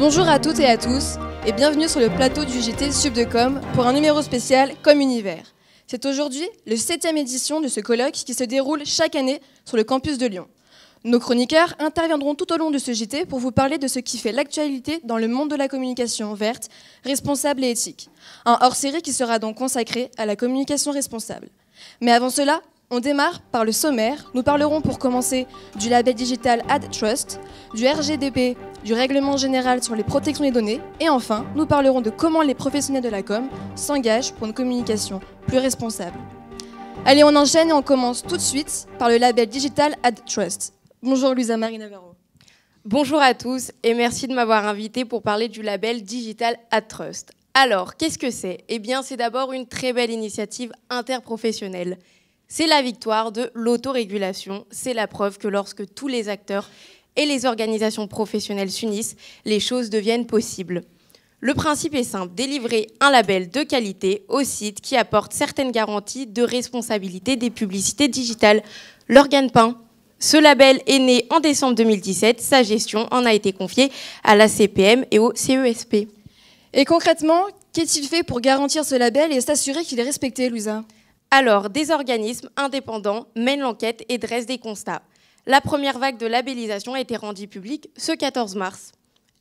Bonjour à toutes et à tous et bienvenue sur le plateau du GT Subdecom pour un numéro spécial Comme Univers. C'est aujourd'hui le 7 édition de ce colloque qui se déroule chaque année sur le campus de Lyon. Nos chroniqueurs interviendront tout au long de ce JT pour vous parler de ce qui fait l'actualité dans le monde de la communication verte, responsable et éthique. Un hors-série qui sera donc consacré à la communication responsable. Mais avant cela, on démarre par le sommaire. Nous parlerons pour commencer du label digital AdTrust, du RGDP du règlement général sur les protections des données, et enfin, nous parlerons de comment les professionnels de la com s'engagent pour une communication plus responsable. Allez, on enchaîne et on commence tout de suite par le label digital Ad Trust. Bonjour Luisa Marie Navarro. Bonjour à tous et merci de m'avoir invité pour parler du label digital Ad Trust. Alors, qu'est-ce que c'est Eh bien, c'est d'abord une très belle initiative interprofessionnelle. C'est la victoire de l'autorégulation. C'est la preuve que lorsque tous les acteurs et les organisations professionnelles s'unissent, les choses deviennent possibles. Le principe est simple, délivrer un label de qualité au site qui apporte certaines garanties de responsabilité des publicités digitales. L'organe pain. Ce label est né en décembre 2017, sa gestion en a été confiée à la CPM et au CESP. Et concrètement, qu'est-il fait pour garantir ce label et s'assurer qu'il est respecté, Louisa alors, des organismes indépendants mènent l'enquête et dressent des constats. La première vague de labellisation a été rendue publique ce 14 mars.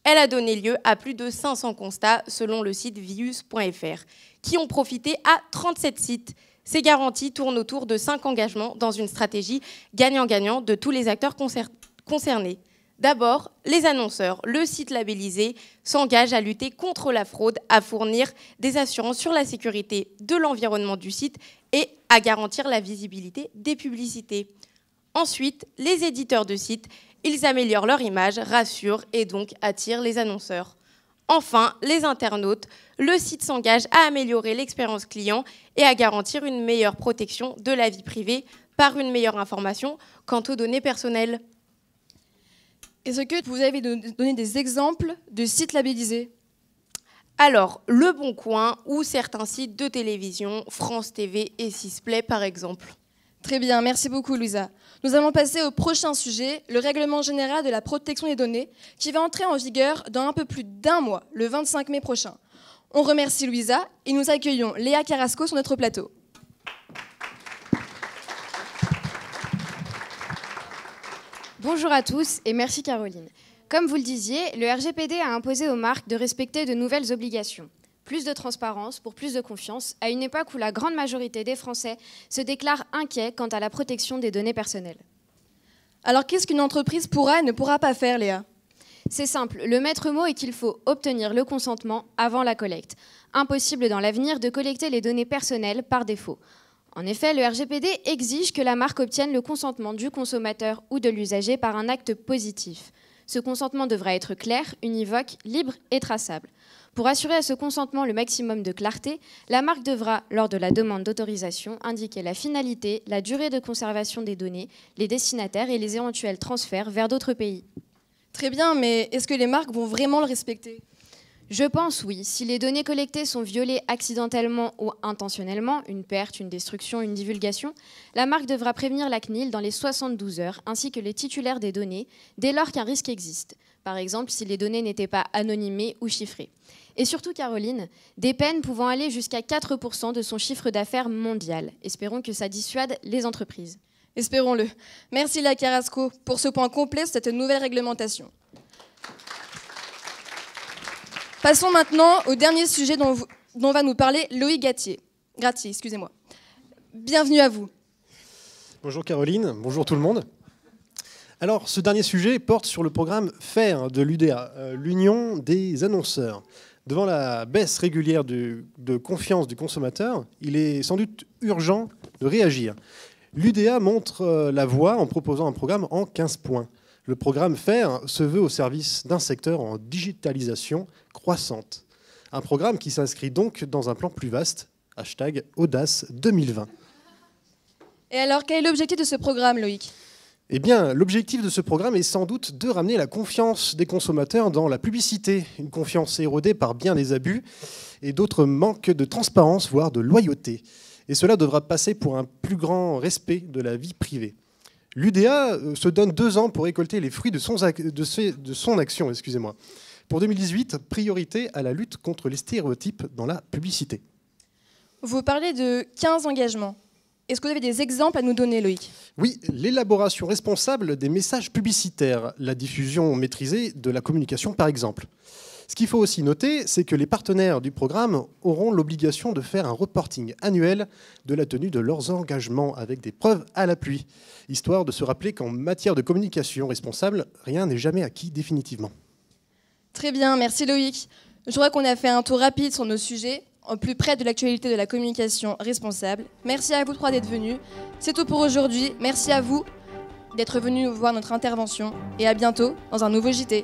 Elle a donné lieu à plus de 500 constats selon le site vius.fr, qui ont profité à 37 sites. Ces garanties tournent autour de 5 engagements dans une stratégie gagnant-gagnant de tous les acteurs concernés. D'abord, les annonceurs, le site labellisé, s'engagent à lutter contre la fraude, à fournir des assurances sur la sécurité de l'environnement du site et à garantir la visibilité des publicités. Ensuite, les éditeurs de sites, ils améliorent leur image, rassurent et donc attirent les annonceurs. Enfin, les internautes, le site s'engage à améliorer l'expérience client et à garantir une meilleure protection de la vie privée par une meilleure information quant aux données personnelles. Est-ce que vous avez donné des exemples de sites labellisés Alors, Le Bon Coin ou certains sites de télévision, France TV et Sisplay par exemple. Très bien, merci beaucoup Louisa. Nous allons passer au prochain sujet, le règlement général de la protection des données, qui va entrer en vigueur dans un peu plus d'un mois, le 25 mai prochain. On remercie Louisa et nous accueillons Léa Carrasco sur notre plateau. Bonjour à tous et merci Caroline. Comme vous le disiez, le RGPD a imposé aux marques de respecter de nouvelles obligations plus de transparence, pour plus de confiance, à une époque où la grande majorité des Français se déclarent inquiets quant à la protection des données personnelles. Alors qu'est-ce qu'une entreprise pourra et ne pourra pas faire, Léa c'est simple, le maître mot est qu'il faut obtenir le consentement avant la collecte. Impossible dans l'avenir de collecter les données personnelles par défaut. En effet, le RGPD exige que la marque obtienne le consentement du consommateur ou de l'usager par un acte positif. Ce consentement devra être clair, univoque, libre et traçable. Pour assurer à ce consentement le maximum de clarté, la marque devra, lors de la demande d'autorisation, indiquer la finalité, la durée de conservation des données, les destinataires et les éventuels transferts vers d'autres pays. Très bien, mais est-ce que les marques vont vraiment le respecter je pense oui. Si les données collectées sont violées accidentellement ou intentionnellement, une perte, une destruction, une divulgation, la marque devra prévenir la CNIL dans les 72 heures, ainsi que les titulaires des données, dès lors qu'un risque existe, par exemple si les données n'étaient pas anonymées ou chiffrées. Et surtout, Caroline, des peines pouvant aller jusqu'à 4% de son chiffre d'affaires mondial. Espérons que ça dissuade les entreprises. Espérons-le. Merci la Carrasco pour ce point complet, cette nouvelle réglementation. Passons maintenant au dernier sujet dont, va nous parler Loïc Gattier. Gratier, excusez-moi. Bienvenue à vous. Bonjour Caroline, bonjour tout le monde. Alors, ce dernier sujet porte sur le programme FAIR de l'UDA, euh, l'Union des annonceurs. Devant la baisse régulière de, de, confiance du consommateur, il est sans doute urgent de réagir. L'UDA montre euh, la voie en proposant un programme en 15 points. Le programme FAIR se veut au service d'un secteur en digitalisation croissante. Un programme qui s'inscrit donc dans un plan plus vaste, hashtag Audace 2020. Et alors, quel est l'objectif de ce programme, Loïc eh bien, l'objectif de ce programme est sans doute de ramener la confiance des consommateurs dans la publicité, une confiance érodée par bien des abus et d'autres manques de transparence, voire de loyauté. Et cela devra passer pour un plus grand respect de la vie privée. L'UDA euh, se donne deux ans pour récolter les fruits de son, action. Excusez-moi. Pour 2018, priorité à la lutte contre les stéréotypes dans la publicité. Vous parlez de 15 engagements. Est-ce que vous avez des exemples à nous donner, Loïc Oui, l'élaboration responsable des messages publicitaires, la diffusion maîtrisée de la communication, par exemple. Ce qu'il faut aussi noter, c'est que les partenaires du programme auront l'obligation de faire un reporting annuel de la tenue de leurs engagements avec des preuves à l'appui, histoire de se rappeler qu'en matière de communication responsable, rien n'est jamais acquis définitivement. Très bien, merci Loïc. Je crois qu'on a fait un tour rapide sur nos sujets, en plus près de l'actualité de la communication responsable. Merci à vous trois d'être venus. C'est tout pour aujourd'hui. Merci à vous d'être venus voir notre intervention et à bientôt dans un nouveau JT.